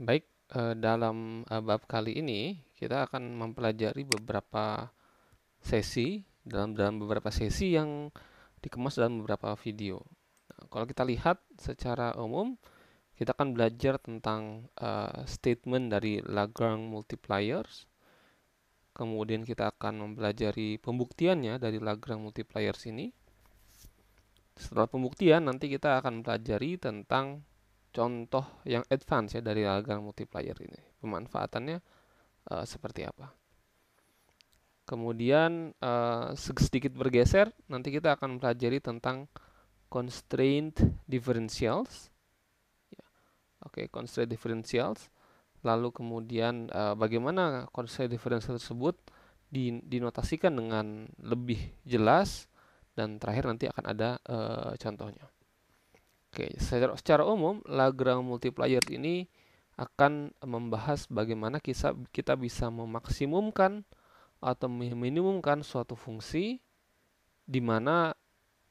baik eh, dalam eh, bab kali ini kita akan mempelajari beberapa sesi dalam dalam beberapa sesi yang dikemas dalam beberapa video. Nah, kalau kita lihat secara umum kita akan belajar tentang uh, statement dari Lagrange multipliers. Kemudian kita akan mempelajari pembuktiannya dari Lagrange multipliers ini. Setelah pembuktian nanti kita akan mempelajari tentang contoh yang advance ya dari algal multiplier ini. Pemanfaatannya e, seperti apa? Kemudian e, sedikit bergeser, nanti kita akan pelajari tentang constraint differentials. Ya. Oke, okay, constraint differentials. Lalu kemudian e, bagaimana constraint differential tersebut dinotasikan dengan lebih jelas dan terakhir nanti akan ada e, contohnya. Oke, secara, secara umum Lagrang multiplier ini akan membahas bagaimana kita, kita bisa memaksimumkan atau meminimumkan suatu fungsi di mana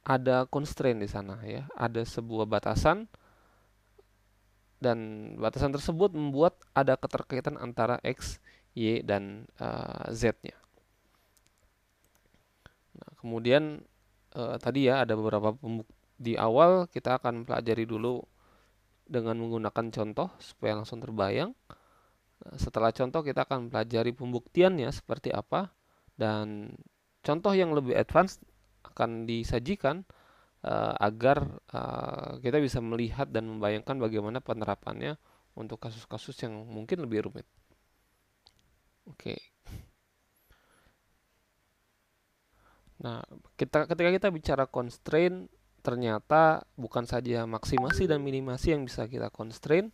ada constraint di sana ya, ada sebuah batasan dan batasan tersebut membuat ada keterkaitan antara x, y dan uh, eh, z-nya. Nah, kemudian uh, tadi ya ada beberapa pembuktian di awal kita akan pelajari dulu dengan menggunakan contoh supaya langsung terbayang. Nah, setelah contoh kita akan pelajari pembuktiannya seperti apa dan contoh yang lebih advance akan disajikan uh, agar uh, kita bisa melihat dan membayangkan bagaimana penerapannya untuk kasus-kasus yang mungkin lebih rumit. Oke. Okay. Nah, kita ketika kita bicara constraint ternyata bukan saja maksimasi dan minimasi yang bisa kita constrain,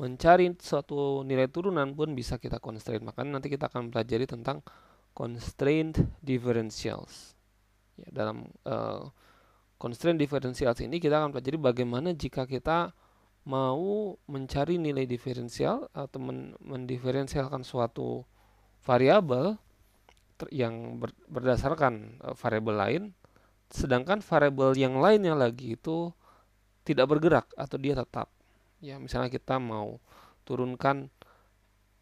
mencari suatu nilai turunan pun bisa kita constrain. Maka nanti kita akan pelajari tentang constraint differentials. Ya, dalam uh, eh, constraint differentials ini kita akan pelajari bagaimana jika kita mau mencari nilai diferensial atau men mendiferensialkan suatu variabel yang ber berdasarkan uh, variabel lain sedangkan variabel yang lainnya lagi itu tidak bergerak atau dia tetap ya misalnya kita mau turunkan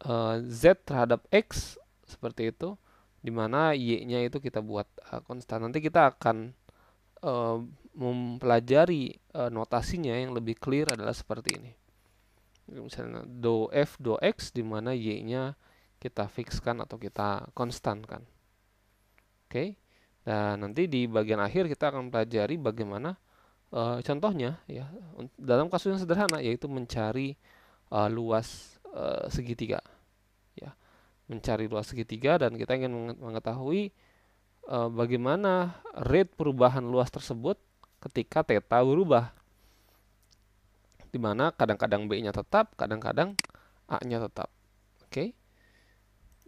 e, z terhadap x seperti itu dimana y-nya itu kita buat e, konstan nanti kita akan e, mempelajari e, notasinya yang lebih clear adalah seperti ini misalnya do f do x dimana y-nya kita fixkan atau kita konstankan oke okay? Dan nanti di bagian akhir kita akan pelajari bagaimana e, contohnya ya dalam kasus yang sederhana yaitu mencari e, luas e, segitiga. Ya. Mencari luas segitiga dan kita ingin mengetahui e, bagaimana rate perubahan luas tersebut ketika theta berubah. di mana kadang-kadang B-nya tetap, kadang-kadang A-nya tetap. Oke. Okay?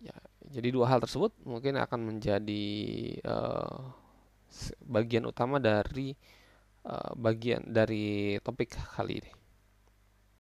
Ya, jadi dua hal tersebut mungkin akan menjadi uh, bagian utama dari uh, bagian dari topik kali ini.